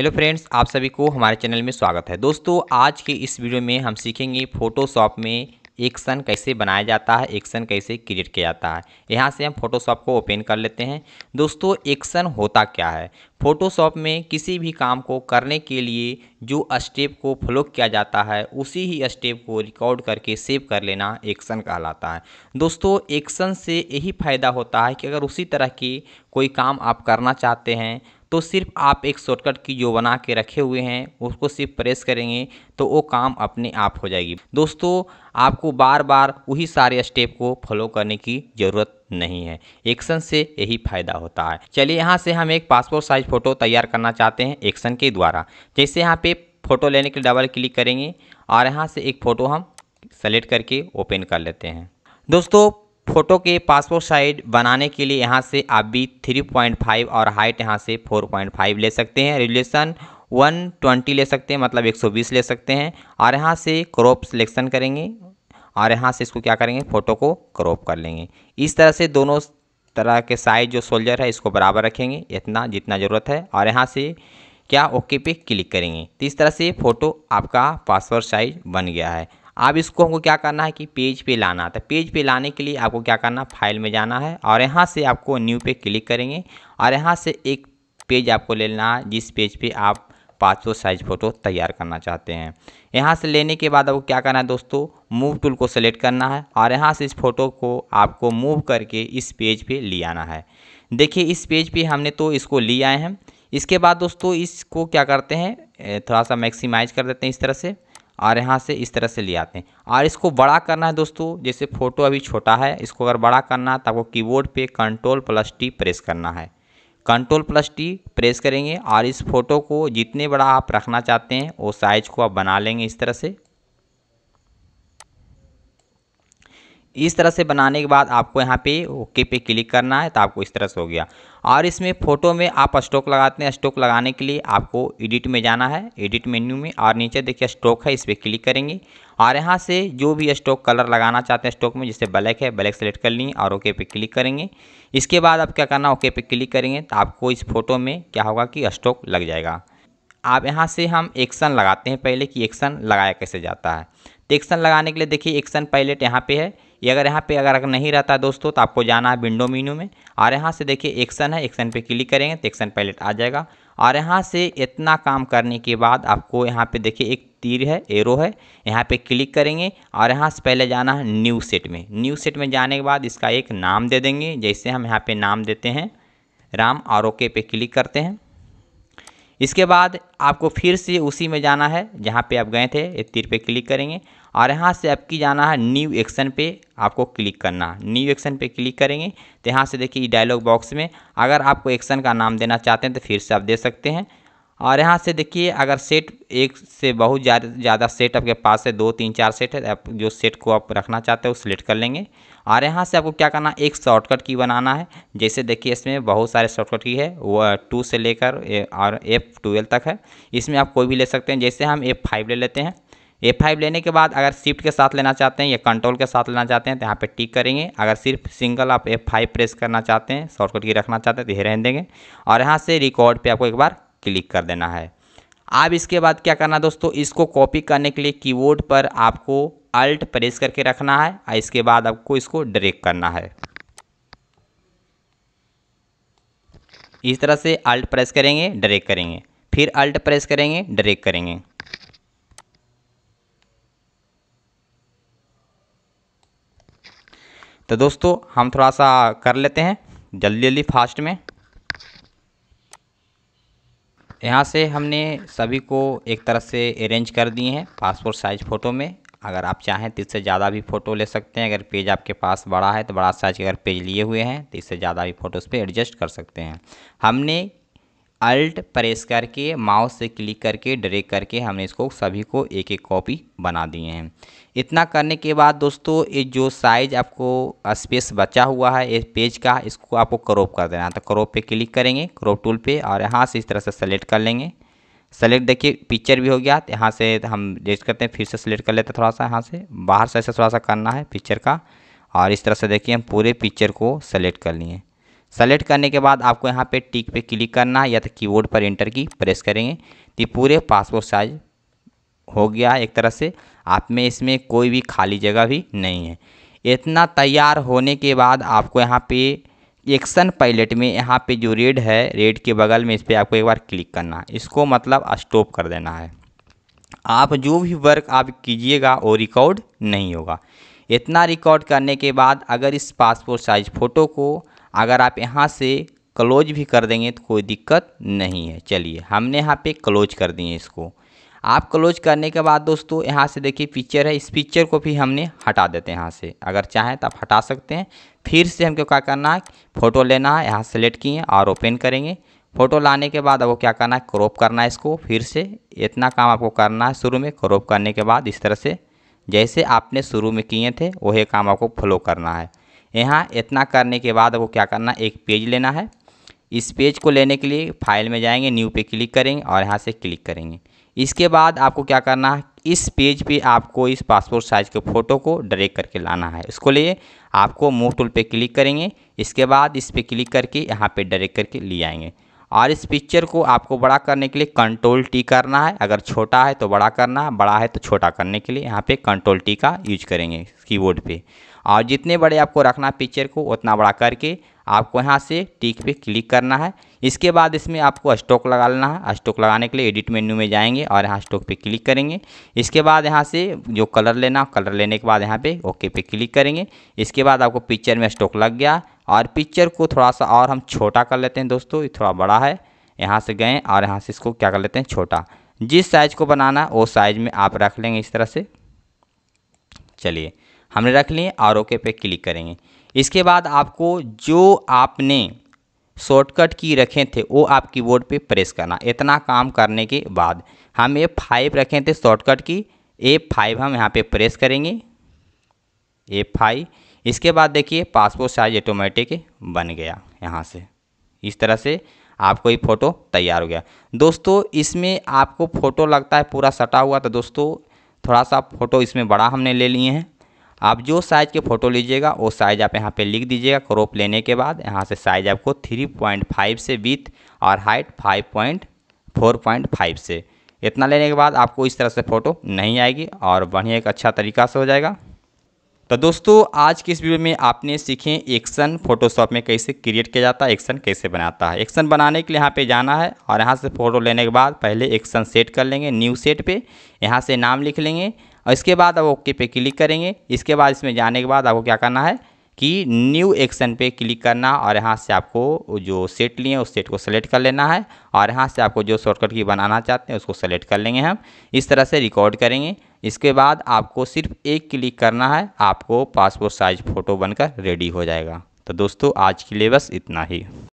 hello friends आप सभी को हमारे चैनल में स्वागत है दोस्तों आज के इस वीडियो में हम सीखेंगे फ़ोटोशॉप में एक्शन कैसे बनाया जाता है एक्शन कैसे क्रिएट किया जाता है यहाँ से हम फोटोशॉप को ओपन कर लेते हैं दोस्तों एक्शन होता क्या है फोटोशॉप में किसी भी काम को करने के लिए जो स्टेप को फॉलो किया जाता है उसी ही स्टेप को रिकॉर्ड करके सेव कर लेना एक्शन कहलाता है दोस्तों एक्शन से यही फायदा होता है कि अगर उसी तरह की कोई काम आप करना चाहते हैं तो सिर्फ आप एक शॉर्टकट की जो बना के रखे हुए हैं उसको सिर्फ प्रेस करेंगे तो वो काम अपने आप हो जाएगी दोस्तों आपको बार बार वही सारे स्टेप को फॉलो करने की ज़रूरत नहीं है एक्शन से यही फायदा होता है चलिए यहाँ से हम एक पासपोर्ट साइज फ़ोटो तैयार करना चाहते हैं एक्शन के द्वारा जैसे यहाँ पे फ़ोटो लेने के लिए डबल क्लिक करेंगे और यहाँ से एक फ़ोटो हम सेलेक्ट करके ओपन कर लेते हैं दोस्तों फोटो के पासपोर्ट साइज बनाने के लिए यहाँ से आप भी 3.5 और हाइट यहाँ से 4.5 ले सकते हैं वन 120 ले सकते हैं मतलब 120 ले सकते हैं और यहाँ से क्रॉप सिलेक्शन करेंगे और यहाँ से इसको क्या करेंगे फ़ोटो को क्रॉप कर लेंगे इस तरह से दोनों तरह के साइज जो सोल्जर है इसको बराबर रखेंगे इतना जितना ज़रूरत है और यहाँ से क्या ओके पे क्लिक करेंगे तो इस तरह से फ़ोटो आपका पासवर्ड साइज बन गया है अब इसको हमको क्या करना है कि पेज पे लाना तो पेज पे लाने के लिए आपको क्या करना फाइल में जाना है और यहाँ से आपको न्यू पे क्लिक करेंगे और यहाँ से एक पेज आपको ले लेना है जिस पेज पे आप पाँच साइज फ़ोटो तैयार करना चाहते हैं यहाँ से लेने के बाद आपको क्या करना है दोस्तों मूव टूल को सेलेक्ट करना है और यहाँ से इस फोटो को आपको मूव करके इस पेज पर ले आना है देखिए इस पेज पर हमने तो इसको ले आए हैं इसके बाद दोस्तों इसको क्या करते हैं थोड़ा सा मैक्सिमाइज कर देते हैं इस तरह से और यहाँ से इस तरह से ले आते हैं और इसको बड़ा करना है दोस्तों जैसे फ़ोटो अभी छोटा है इसको अगर बड़ा करना है तो आपको कीबोर्ड पे कंट्रोल प्लस टी प्रेस करना है कंट्रोल प्लस टी प्रेस करेंगे और इस फोटो को जितने बड़ा आप रखना चाहते हैं वो साइज को आप बना लेंगे इस तरह से इस तरह से बनाने के बाद आपको यहाँ पे ओके पे क्लिक करना है तो आपको इस तरह से हो गया और इसमें फ़ोटो में आप स्टोक लगाते हैं स्टोक लगाने के लिए आपको एडिट में जाना है एडिट मेन्यू में और नीचे देखिए स्टोक है इस पर क्लिक करेंगे और यहाँ से जो भी स्टॉक कलर लगाना चाहते हैं स्टोक में जैसे ब्लैक है ब्लैक सेलेक्ट कर लिए और ओके पे क्लिक करेंगे इसके बाद आप क्या करना ओके पे क्लिक करेंगे तो आपको इस फोटो में क्या होगा कि स्टोक लग जाएगा आप यहाँ से हम एक्शन लगाते हैं पहले कि एक्शन लगाया कैसे जाता है तो एक्शन लगाने के लिए देखिए एक्शन पायलट यहाँ पे है ये अगर यहाँ पे अगर नहीं रहता दोस्तों तो आपको जाना है विंडो मीनू में और यहाँ से देखिए एक्शन है एक्शन पे क्लिक करेंगे तो एक्शन पैलेट आ जाएगा और यहाँ से इतना काम करने के बाद आपको यहाँ पे देखिए एक तीर है एरो है यहाँ पे क्लिक करेंगे और यहाँ से पहले जाना है न्यू सेट में न्यू सेट में जाने के बाद इसका एक नाम दे देंगे जैसे हम यहाँ पर नाम देते हैं राम और ओके पे क्लिक करते हैं इसके बाद आपको फिर से उसी में जाना है जहाँ पे आप गए थे एक तीर पे क्लिक करेंगे और यहाँ से आपकी जाना है न्यू एक्शन पे आपको क्लिक करना है न्यू एक्शन पे क्लिक करेंगे तो यहाँ से देखिए डायलॉग बॉक्स में अगर आपको एक्शन का नाम देना चाहते हैं तो फिर से आप दे सकते हैं और यहाँ से देखिए अगर सेट एक से बहुत ज़्यादा सेट आपके पास है दो तीन चार सेट है आप जो सेट को आप रखना चाहते हो सिलेक्ट कर लेंगे और यहाँ से आपको क्या करना एक शॉर्टकट की बनाना है जैसे देखिए इसमें बहुत सारे शॉर्टकट की है वो टू से लेकर और एफ ट्वेल्व तक है इसमें आप कोई भी ले सकते हैं जैसे हम एफ फाइव ले लेते हैं ए फाइव लेने के बाद अगर शिफ्ट के साथ लेना चाहते हैं या कंट्रोल के साथ लेना चाहते हैं तो यहाँ पे टिक करेंगे अगर सिर्फ सिंगल आप ए फाइव प्रेस करना चाहते हैं शॉर्टकट की रखना चाहते हैं तो ये रहने देंगे और यहाँ से रिकॉर्ड पे आपको एक बार क्लिक कर देना है अब इसके बाद क्या करना दोस्तों इसको कॉपी करने के लिए कीबोर्ड पर आपको अल्ट प्रेस करके रखना है और इसके बाद आपको इसको ड्रैग करना है इस तरह से अल्ट प्रेस करेंगे ड्रैग करेंगे फिर अल्ट प्रेस करेंगे ड्रैग करेंगे तो दोस्तों हम थोड़ा सा कर लेते हैं जल्दी जल्दी फास्ट में यहाँ से हमने सभी को एक तरह से अरेंज कर दिए हैं पासपोर्ट साइज फ़ोटो में अगर आप चाहें तो इससे ज़्यादा भी फ़ोटो ले सकते हैं अगर पेज आपके पास बड़ा है तो बड़ा साइज अगर पेज लिए हुए हैं तो इससे ज़्यादा भी फ़ोटो उस पर एडजस्ट कर सकते हैं हमने अल्ट प्रेस करके माउस से क्लिक करके ड्रैग करके हमने इसको सभी को एक एक कॉपी बना दिए हैं इतना करने के बाद दोस्तों ये जो साइज आपको स्पेस बचा हुआ है इस पेज का इसको आपको क्रॉप कर देना तो क्रॉप पे क्लिक करेंगे क्रॉप टूल पे और यहाँ से इस तरह से सेलेक्ट कर लेंगे सेलेक्ट देखिए पिक्चर भी हो गया तो यहाँ से हम डेस्ट करते हैं फिर से सेलेक्ट कर लेते हैं थोड़ा सा यहाँ से बाहर से ऐसे थोड़ा सा करना है पिक्चर का और इस तरह से देखिए हम पूरे पिक्चर को सेलेक्ट कर लिए सेलेक्ट करने के बाद आपको यहाँ पे टिक पे क्लिक करना है या तो कीबोर्ड पर एंटर की प्रेस करेंगे तो पूरे पासपोर्ट साइज हो गया है एक तरह से आप में इसमें कोई भी खाली जगह भी नहीं है इतना तैयार होने के बाद आपको यहाँ पे एक्शन पैलेट में यहाँ पे जो रेड है रेड के बगल में इस पर आपको एक बार क्लिक करना है इसको मतलब स्टॉप कर देना है आप जो भी वर्क आप कीजिएगा वो रिकॉर्ड नहीं होगा इतना रिकॉर्ड करने के बाद अगर इस पासपोर्ट साइज फ़ोटो को अगर आप यहाँ से क्लोज भी कर देंगे तो कोई दिक्कत नहीं है चलिए हमने यहाँ पे क्लोज कर दिए इसको आप क्लोज करने के बाद दोस्तों यहाँ से देखिए पिक्चर है इस पिक्चर को भी हमने हटा देते हैं यहाँ से अगर चाहें तो आप हटा सकते हैं फिर से हमको क्या करना है फ़ोटो लेना है यहाँ सेलेक्ट किए और ओपन करेंगे फ़ोटो लाने के बाद आपको क्या करना है क्रॉप करना है इसको फिर से इतना काम आपको करना है शुरू में क्रॉप करने के बाद इस तरह से जैसे आपने शुरू में किए थे वही काम आपको फॉलो करना है यहाँ इतना करने के बाद आपको क्या करना है एक पेज लेना है इस पेज को लेने के लिए फाइल में जाएंगे न्यू पे क्लिक करेंगे और यहाँ से क्लिक करेंगे इसके बाद आपको क्या करना है इस पेज पे आपको इस पासपोर्ट साइज़ के फ़ोटो को ड्रैग करके लाना है इसको लिए आपको मूव टूल पे क्लिक करेंगे इसके बाद इस पर क्लिक करके यहाँ पे ड्रैग करके ले आएंगे और इस पिक्चर को आपको बड़ा करने के लिए कंट्रोल टी करना है अगर छोटा है तो बड़ा करना है बड़ा है तो छोटा करने के लिए यहाँ पे कंट्रोल टी का यूज करेंगे कीबोर्ड पे और जितने बड़े आपको रखना पिक्चर को उतना बड़ा करके आपको यहाँ से टिक पे क्लिक करना है इसके बाद इसमें आपको स्टॉक लगा लेना है स्टॉक लगाने के लिए एडिट मेन्यू में जाएंगे और यहाँ स्टॉक पे क्लिक करेंगे इसके बाद यहाँ से जो कलर लेना कलर लेने के बाद यहाँ पे ओके पे क्लिक करेंगे इसके बाद आपको पिक्चर में स्टॉक लग गया और पिक्चर को थोड़ा सा और हम छोटा कर लेते हैं दोस्तों ये थोड़ा बड़ा है यहाँ से गए और यहाँ से इसको क्या कर लेते हैं छोटा जिस साइज़ को बनाना वो साइज़ में आप रख लेंगे इस तरह से चलिए हमने रख लिए और ओके पे क्लिक करेंगे इसके बाद आपको जो आपने शॉर्टकट की रखे थे वो आप कीबोर्ड पे प्रेस करना इतना काम करने के बाद हम ए फाइव रखे थे शॉर्टकट की ए फाइव हम यहाँ पे प्रेस करेंगे ए फाइव इसके बाद देखिए पासपोर्ट साइज ऑटोमेटिक बन गया यहाँ से इस तरह से आपको ये फ़ोटो तैयार हो गया दोस्तों इसमें आपको फ़ोटो लगता है पूरा सटा हुआ तो दोस्तों थोड़ा सा फ़ोटो इसमें बड़ा हमने ले लिए हैं आप जो साइज़ के फ़ोटो लीजिएगा वो साइज़ आप यहाँ पे लिख दीजिएगा क्रॉप लेने के बाद यहाँ से साइज़ आपको 3.5 से विथ और हाइट 5.4.5 से इतना लेने के बाद आपको इस तरह से फ़ोटो नहीं आएगी और बढ़िया एक अच्छा तरीका से हो जाएगा तो दोस्तों आज की इस वीडियो में आपने सीखे एक्शन फोटोशॉप में कैसे क्रिएट किया जाता है एक्शन कैसे बनाता है एक्शन बनाने के लिए यहाँ पे जाना है और यहाँ से फ़ोटो लेने के बाद पहले एक्शन सेट कर लेंगे न्यू सेट पे यहाँ से नाम लिख लेंगे और इसके बाद आप ओके पे क्लिक करेंगे इसके बाद इसमें जाने के बाद आपको क्या करना है कि न्यू एक्शन पे क्लिक करना और यहाँ से आपको जो सेट लिए उस सेट को सेलेक्ट कर लेना है और यहाँ से आपको जो शॉर्टकट की बनाना चाहते हैं उसको सेलेक्ट कर लेंगे हम इस तरह से रिकॉर्ड करेंगे इसके बाद आपको सिर्फ एक क्लिक करना है आपको पासपोर्ट साइज फ़ोटो बनकर रेडी हो जाएगा तो दोस्तों आज के लिए बस इतना ही